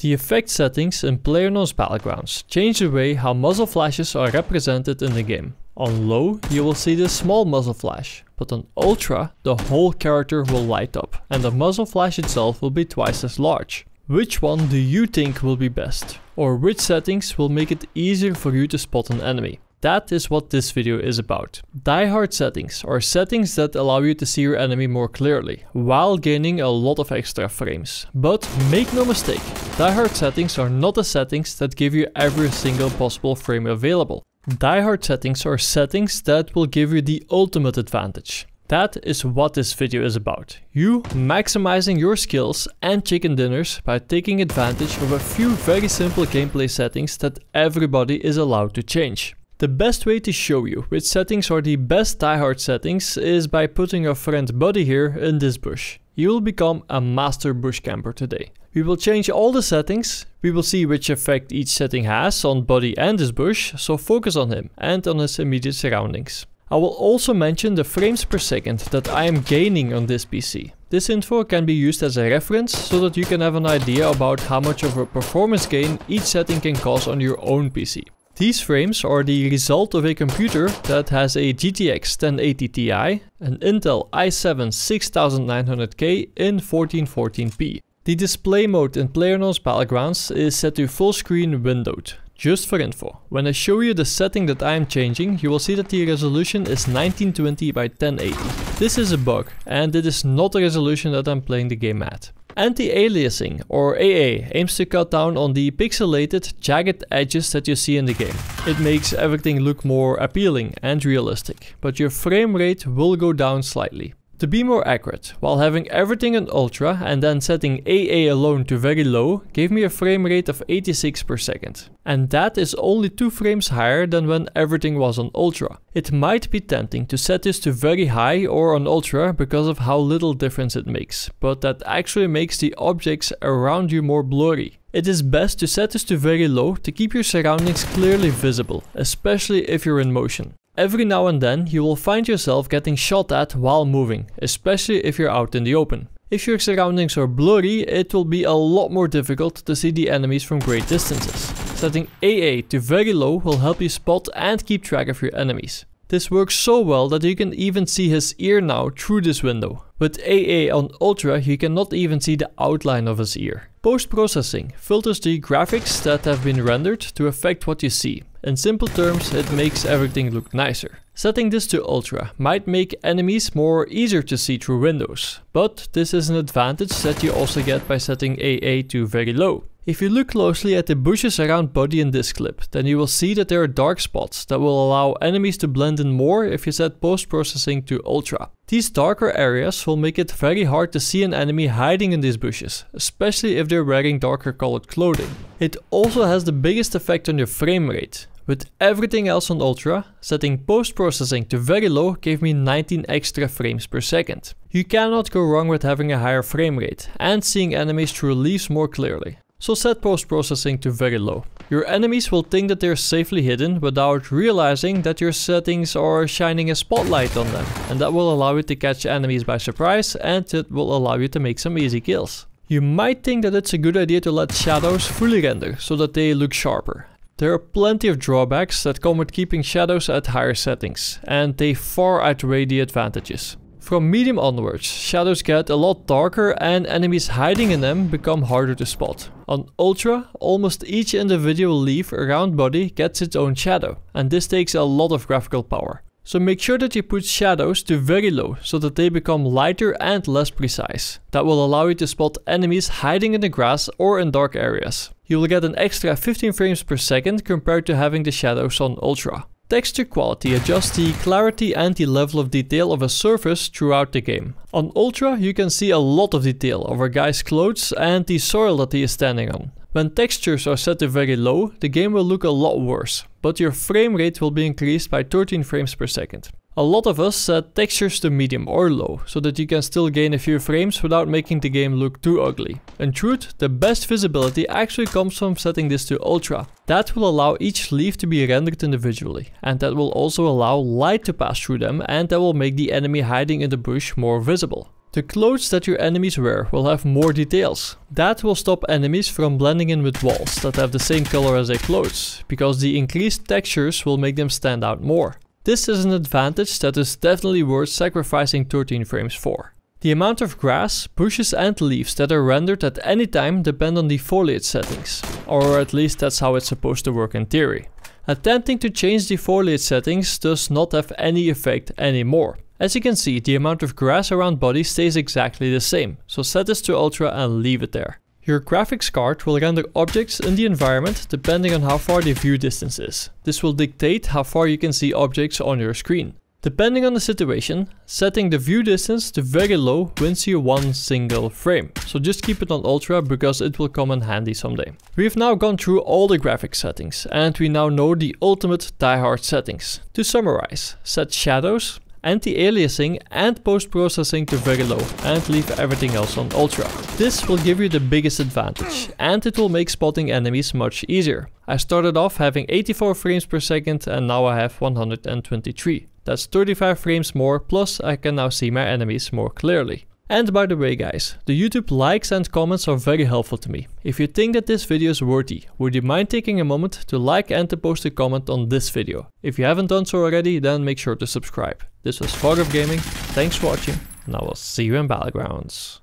The effect settings in PlayerUnknown's Battlegrounds change the way how muzzle flashes are represented in the game. On low, you will see the small muzzle flash, but on ultra, the whole character will light up, and the muzzle flash itself will be twice as large. Which one do you think will be best? Or which settings will make it easier for you to spot an enemy? That is what this video is about. Die-hard settings are settings that allow you to see your enemy more clearly, while gaining a lot of extra frames. But make no mistake, die-hard settings are not the settings that give you every single possible frame available. Die-hard settings are settings that will give you the ultimate advantage. That is what this video is about. You maximizing your skills and chicken dinners by taking advantage of a few very simple gameplay settings that everybody is allowed to change. The best way to show you which settings are the best diehard settings is by putting your friend Buddy here in this bush. You will become a master bush camper today. We will change all the settings, we will see which effect each setting has on Buddy and his bush, so focus on him and on his immediate surroundings. I will also mention the frames per second that I am gaining on this PC. This info can be used as a reference so that you can have an idea about how much of a performance gain each setting can cause on your own PC. These frames are the result of a computer that has a GTX 1080 Ti, an Intel i7-6900K in 1414p. The display mode in PlayerUnknown's Battlegrounds is set to full screen windowed. Just for info, when I show you the setting that I am changing, you will see that the resolution is 1920 by 1080. This is a bug and it is not the resolution that I'm playing the game at. Anti-aliasing, or AA, aims to cut down on the pixelated, jagged edges that you see in the game. It makes everything look more appealing and realistic, but your frame rate will go down slightly. To be more accurate, while having everything on ultra and then setting AA alone to very low gave me a frame rate of 86 per second. And that is only 2 frames higher than when everything was on ultra. It might be tempting to set this to very high or on ultra because of how little difference it makes, but that actually makes the objects around you more blurry. It is best to set this to very low to keep your surroundings clearly visible, especially if you're in motion. Every now and then you will find yourself getting shot at while moving, especially if you're out in the open. If your surroundings are blurry, it will be a lot more difficult to see the enemies from great distances. Setting AA to very low will help you spot and keep track of your enemies. This works so well that you can even see his ear now through this window. With AA on Ultra, you cannot even see the outline of his ear. Post-processing filters the graphics that have been rendered to affect what you see. In simple terms, it makes everything look nicer. Setting this to ultra might make enemies more easier to see through windows, but this is an advantage that you also get by setting AA to very low. If you look closely at the bushes around body in this clip, then you will see that there are dark spots that will allow enemies to blend in more if you set post-processing to ultra. These darker areas will make it very hard to see an enemy hiding in these bushes, especially if they're wearing darker colored clothing. It also has the biggest effect on your frame rate. With everything else on ultra, setting post-processing to very low gave me 19 extra frames per second. You cannot go wrong with having a higher frame rate and seeing enemies through leaves more clearly. So set post-processing to very low. Your enemies will think that they're safely hidden without realizing that your settings are shining a spotlight on them. And that will allow you to catch enemies by surprise and it will allow you to make some easy kills. You might think that it's a good idea to let shadows fully render so that they look sharper. There are plenty of drawbacks that come with keeping shadows at higher settings, and they far outweigh the advantages. From medium onwards, shadows get a lot darker and enemies hiding in them become harder to spot. On Ultra, almost each individual leaf around body gets its own shadow, and this takes a lot of graphical power. So make sure that you put shadows to very low so that they become lighter and less precise. That will allow you to spot enemies hiding in the grass or in dark areas. You will get an extra 15 frames per second compared to having the shadows on Ultra. Texture quality adjusts the clarity and the level of detail of a surface throughout the game. On Ultra you can see a lot of detail of a guy's clothes and the soil that he is standing on. When textures are set to very low, the game will look a lot worse, but your frame rate will be increased by 13 frames per second. A lot of us set textures to medium or low, so that you can still gain a few frames without making the game look too ugly. In truth, the best visibility actually comes from setting this to ultra. That will allow each leaf to be rendered individually, and that will also allow light to pass through them and that will make the enemy hiding in the bush more visible. The clothes that your enemies wear will have more details. That will stop enemies from blending in with walls that have the same color as their clothes, because the increased textures will make them stand out more. This is an advantage that is definitely worth sacrificing 13 frames for. The amount of grass, bushes and leaves that are rendered at any time depend on the foliage settings, or at least that's how it's supposed to work in theory. Attempting to change the foliage settings does not have any effect anymore. As you can see, the amount of grass around body stays exactly the same, so set this to ultra and leave it there. Your graphics card will render objects in the environment depending on how far the view distance is. This will dictate how far you can see objects on your screen. Depending on the situation, setting the view distance to very low wins you one single frame. So just keep it on ultra because it will come in handy someday. We've now gone through all the graphics settings and we now know the ultimate diehard settings. To summarize, set shadows, anti-aliasing and post-processing to very low and leave everything else on ultra. This will give you the biggest advantage and it will make spotting enemies much easier. I started off having 84 frames per second and now I have 123. That's 35 frames more plus I can now see my enemies more clearly. And by the way guys, the YouTube likes and comments are very helpful to me. If you think that this video is worthy, would you mind taking a moment to like and to post a comment on this video? If you haven't done so already, then make sure to subscribe. This was Fog of Gaming, thanks for watching, and I will see you in Battlegrounds.